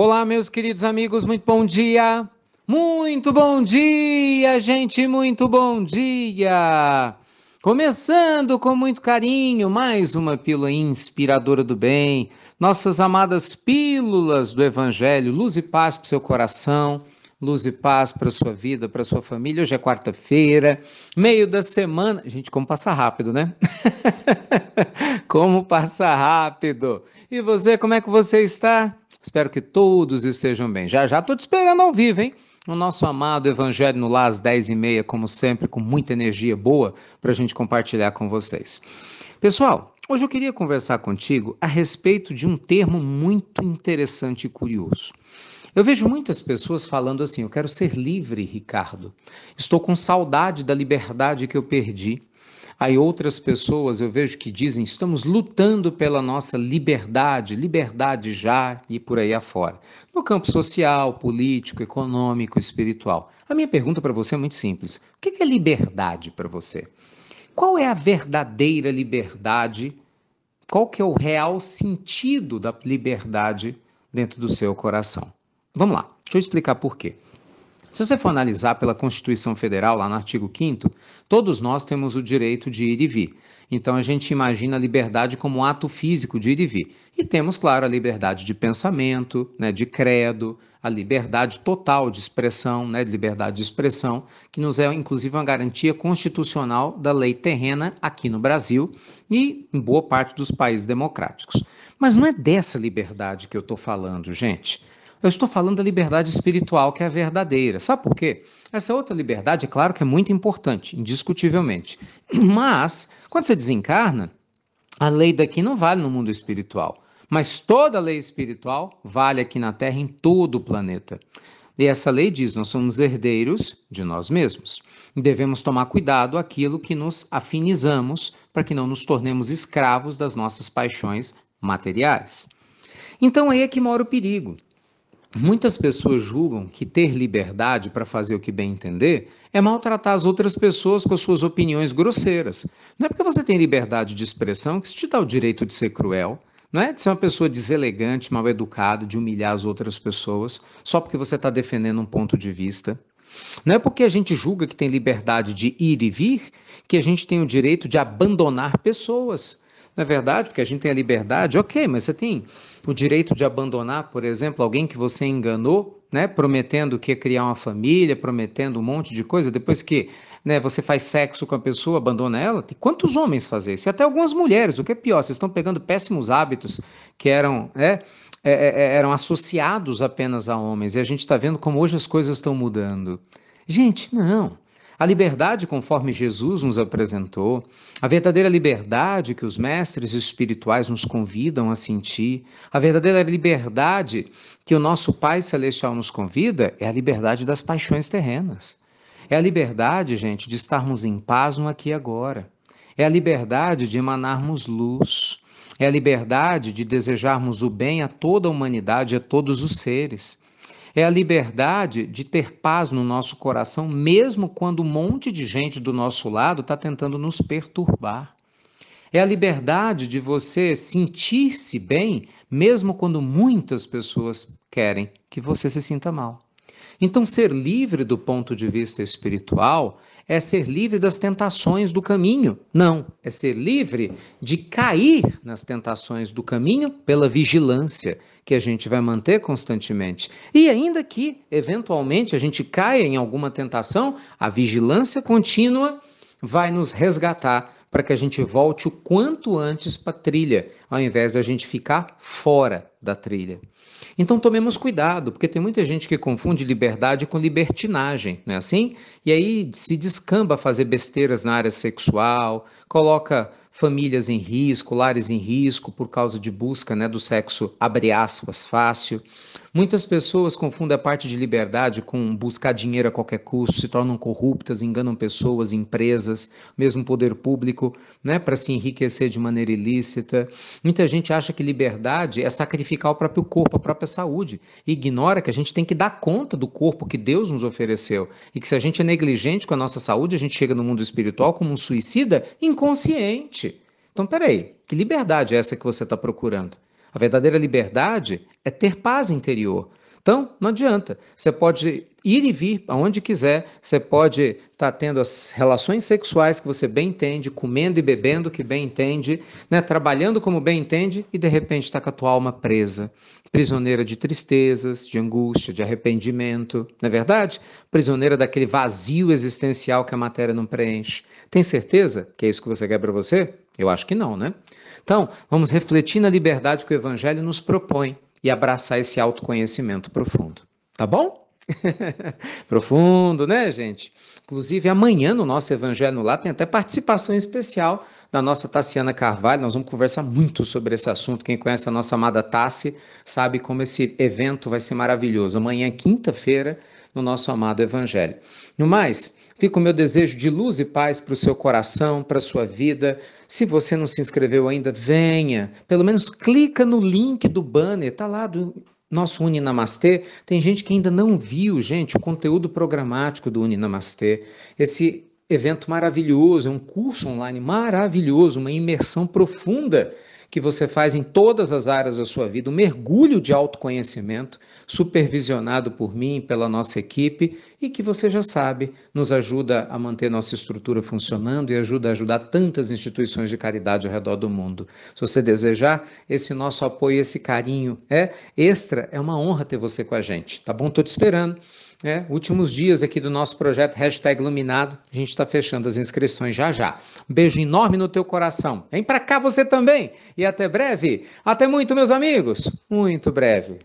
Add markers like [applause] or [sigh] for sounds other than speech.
Olá, meus queridos amigos, muito bom dia! Muito bom dia, gente, muito bom dia! Começando com muito carinho, mais uma pílula inspiradora do bem, nossas amadas pílulas do Evangelho, luz e paz para o seu coração, luz e paz para a sua vida, para a sua família. Hoje é quarta-feira, meio da semana. Gente, como passa rápido, né? [laughs] como passa rápido! E você, como é que você está? Espero que todos estejam bem. Já já estou te esperando ao vivo, hein? No nosso amado Evangelho no Lá às 10h30, como sempre, com muita energia boa para a gente compartilhar com vocês. Pessoal, hoje eu queria conversar contigo a respeito de um termo muito interessante e curioso. Eu vejo muitas pessoas falando assim: eu quero ser livre, Ricardo. Estou com saudade da liberdade que eu perdi. Aí outras pessoas eu vejo que dizem: estamos lutando pela nossa liberdade, liberdade já e por aí afora. No campo social, político, econômico, espiritual. A minha pergunta para você é muito simples: o que é liberdade para você? Qual é a verdadeira liberdade? Qual que é o real sentido da liberdade dentro do seu coração? Vamos lá, deixa eu explicar por quê. Se você for analisar pela Constituição Federal, lá no artigo 5, todos nós temos o direito de ir e vir. Então a gente imagina a liberdade como um ato físico de ir e vir. E temos, claro, a liberdade de pensamento, né, de credo, a liberdade total de expressão, né, de liberdade de expressão, que nos é inclusive uma garantia constitucional da lei terrena aqui no Brasil e em boa parte dos países democráticos. Mas não é dessa liberdade que eu estou falando, gente. Eu estou falando da liberdade espiritual, que é a verdadeira. Sabe por quê? Essa outra liberdade, é claro que é muito importante, indiscutivelmente. [clears throat] Mas, quando você desencarna, a lei daqui não vale no mundo espiritual. Mas toda lei espiritual vale aqui na Terra, em todo o planeta. E essa lei diz: nós somos herdeiros de nós mesmos. E devemos tomar cuidado aquilo que nos afinizamos para que não nos tornemos escravos das nossas paixões materiais. Então aí é que mora o perigo. Muitas pessoas julgam que ter liberdade para fazer o que bem entender é maltratar as outras pessoas com as suas opiniões grosseiras. Não é porque você tem liberdade de expressão que isso te dá o direito de ser cruel, não é de ser uma pessoa deselegante, mal educada, de humilhar as outras pessoas só porque você está defendendo um ponto de vista. Não é porque a gente julga que tem liberdade de ir e vir que a gente tem o direito de abandonar pessoas. Não é verdade? Porque a gente tem a liberdade, ok, mas você tem o direito de abandonar, por exemplo, alguém que você enganou, né? Prometendo que ia criar uma família, prometendo um monte de coisa, depois que né, você faz sexo com a pessoa, abandona ela. Tem quantos homens fazem isso? E até algumas mulheres, o que é pior, vocês estão pegando péssimos hábitos que eram, né? É, é, é eram associados apenas a homens, e a gente está vendo como hoje as coisas estão mudando. Gente, não. A liberdade conforme Jesus nos apresentou, a verdadeira liberdade que os mestres espirituais nos convidam a sentir, a verdadeira liberdade que o nosso Pai Celestial nos convida é a liberdade das paixões terrenas. É a liberdade, gente, de estarmos em paz no aqui e agora. É a liberdade de emanarmos luz. É a liberdade de desejarmos o bem a toda a humanidade, a todos os seres. É a liberdade de ter paz no nosso coração, mesmo quando um monte de gente do nosso lado está tentando nos perturbar. É a liberdade de você sentir-se bem, mesmo quando muitas pessoas querem que você se sinta mal. Então, ser livre do ponto de vista espiritual é ser livre das tentações do caminho. Não, é ser livre de cair nas tentações do caminho pela vigilância que a gente vai manter constantemente. E ainda que, eventualmente, a gente caia em alguma tentação, a vigilância contínua vai nos resgatar para que a gente volte o quanto antes para a trilha, ao invés de a gente ficar fora da trilha. Então tomemos cuidado, porque tem muita gente que confunde liberdade com libertinagem, não é assim? E aí se descamba a fazer besteiras na área sexual, coloca famílias em risco, lares em risco por causa de busca né, do sexo, abre aspas, fácil. Muitas pessoas confundem a parte de liberdade com buscar dinheiro a qualquer custo, se tornam corruptas, enganam pessoas, empresas, mesmo poder público, né, para se enriquecer de maneira ilícita. Muita gente acha que liberdade é sacrificar o próprio corpo, a própria saúde, e ignora que a gente tem que dar conta do corpo que Deus nos ofereceu e que se a gente é negligente com a nossa saúde, a gente chega no mundo espiritual como um suicida inconsciente. Então, peraí, que liberdade é essa que você está procurando? A verdadeira liberdade é ter paz interior. Então, não adianta. Você pode ir e vir aonde quiser, você pode estar tá tendo as relações sexuais que você bem entende, comendo e bebendo que bem entende, né? trabalhando como bem entende e de repente está com a tua alma presa, prisioneira de tristezas, de angústia, de arrependimento, não é verdade? Prisioneira daquele vazio existencial que a matéria não preenche. Tem certeza que é isso que você quer para você? Eu acho que não, né? Então, vamos refletir na liberdade que o Evangelho nos propõe e abraçar esse autoconhecimento profundo. Tá bom? [laughs] profundo, né, gente? Inclusive, amanhã no nosso Evangelho lá tem até participação especial da nossa Tassiana Carvalho. Nós vamos conversar muito sobre esse assunto. Quem conhece a nossa amada Tassi sabe como esse evento vai ser maravilhoso. Amanhã, quinta-feira, no nosso amado Evangelho. No mais, Fica o meu desejo de luz e paz para o seu coração, para a sua vida. Se você não se inscreveu ainda, venha. Pelo menos clica no link do banner, tá lá do nosso Uninamastê. Tem gente que ainda não viu, gente, o conteúdo programático do Uninamastê. Esse evento maravilhoso, é um curso online maravilhoso, uma imersão profunda que você faz em todas as áreas da sua vida, um mergulho de autoconhecimento, supervisionado por mim, pela nossa equipe, e que você já sabe, nos ajuda a manter nossa estrutura funcionando e ajuda a ajudar tantas instituições de caridade ao redor do mundo. Se você desejar, esse nosso apoio, esse carinho é extra, é uma honra ter você com a gente, tá bom? Tô te esperando. Né? últimos dias aqui do nosso projeto Hashtag Iluminado. A gente está fechando as inscrições já já. Um beijo enorme no teu coração. Vem para cá você também. E até breve. Até muito, meus amigos. Muito breve.